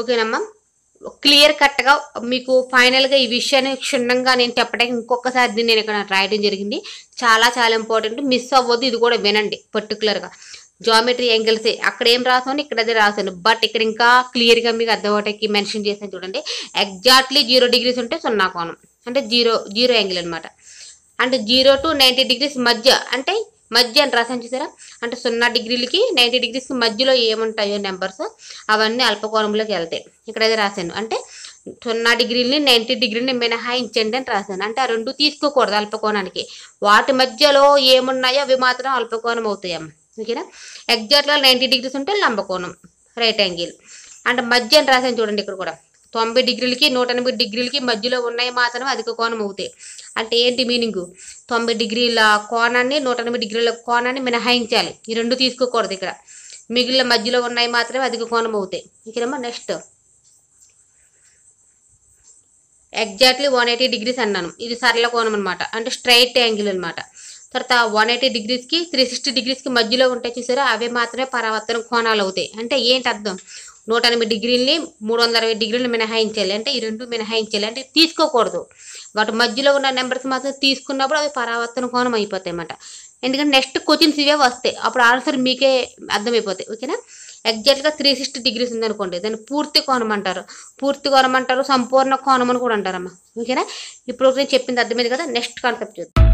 ఓకేనమ్మా క్లియర్ కట్గా మీకు ఫైనల్గా ఈ విషయాన్ని క్షుణ్ణంగా నేను చెప్పడానికి ఇంకొకసారి దీన్ని నేను ఇక్కడ రాయడం జరిగింది చాలా చాలా ఇంపార్టెంట్ మిస్ అవ్వద్దు ఇది కూడా వినండి పర్టికులర్గా జామెట్రీ యాంగిల్సే అక్కడ ఏం రాసాను ఇక్కడ అదే రాసాను బట్ ఇక్కడ ఇంకా క్లియర్గా మీకు అర్థమవటానికి మెన్షన్ చేసాను చూడండి ఎగ్జాక్ట్లీ జీరో డిగ్రీస్ ఉంటే సున్నా కోణం అంటే జీరో జీరో యాంగిల్ అనమాట అంటే జీరో టు నైంటీ డిగ్రీస్ మధ్య అంటే మధ్య అని రాసాను చూసారా అంటే సున్నా డిగ్రీలకి నైంటీ డిగ్రీస్కి మధ్యలో ఏముంటాయో నెంబర్స్ అవన్నీ అల్పకోణంలోకి వెళ్తాయి ఇక్కడైతే రాశాను అంటే సున్నా డిగ్రీలని నైంటీ డిగ్రీని మినహాయించండి అని రాశాను అంటే ఆ రెండు తీసుకోకూడదు అల్పకోణానికి వాటి మధ్యలో ఏమున్నాయో అవి మాత్రం అల్పకోణం అవుతాయమ్మ ఓకేనా ఎగ్జాక్ట్గా నైంటీ డిగ్రీస్ ఉంటే లంబకోణం రైట్ యాంగిల్ అంటే మధ్య అని రాశాను చూడండి ఇక్కడ కూడా తొంభై డిగ్రీలకి నూట ఎనభై డిగ్రీలకి మధ్యలో ఉన్నాయి మాత్రమే అధిక కోణం అవుతాయి అంటే ఏంటి మీనింగు తొంభై డిగ్రీల కోణాన్ని నూట ఎనభై డిగ్రీల కోణాన్ని మినహాయించాలి ఈ రెండు తీసుకోకూడదు ఇక్కడ మిగిలిన మధ్యలో ఉన్నాయి మాత్రమే అధిక కోణం అవుతాయి ఇక్కడేమో next exactly one eighty degrees అన్నాను ఇది సరళ కోణం అనమాట అంటే స్ట్రైట్ యాంగిల్ అనమాట తర్వాత వన్ ఎయిటీ డిగ్రీస్కి త్రీ సిక్స్టీ డిగ్రీస్కి మధ్యలో ఉంటాయి చూసారా అవి మాత్రమే పరావర్తన కోణాలు అవుతాయి అంటే ఏంటి అర్థం నూట ఎనభై డిగ్రీలని మూడు వందల అరవై డిగ్రీలు మినహాయించాలి అంటే ఈ రెండు మినహాయించాలి అంటే తీసుకోకూడదు వాటి మధ్యలో ఉన్న నెంబర్స్ మాత్రం తీసుకున్నప్పుడు అవి పరావర్తన కోణం అయిపోతాయి అన్నమాట ఎందుకంటే నెక్స్ట్ క్వశ్చన్స్ ఇవే వస్తాయి అప్పుడు ఆన్సర్ మీకే అర్థమైపోతాయి ఓకేనా ఎగ్జాక్ట్గా త్రీ సిక్స్టీ డిగ్రీస్ ఉందనుకోండి దాన్ని పూర్తి కోణం అంటారు పూర్తి కోణం అంటారు సంపూర్ణ కోణం అని కూడా అంటారమ్మా ఓకేనా ఇప్పుడు నేను చెప్పింది అర్థమైంది కదా నెక్స్ట్ కాన్సెప్ట్ చూద్దాం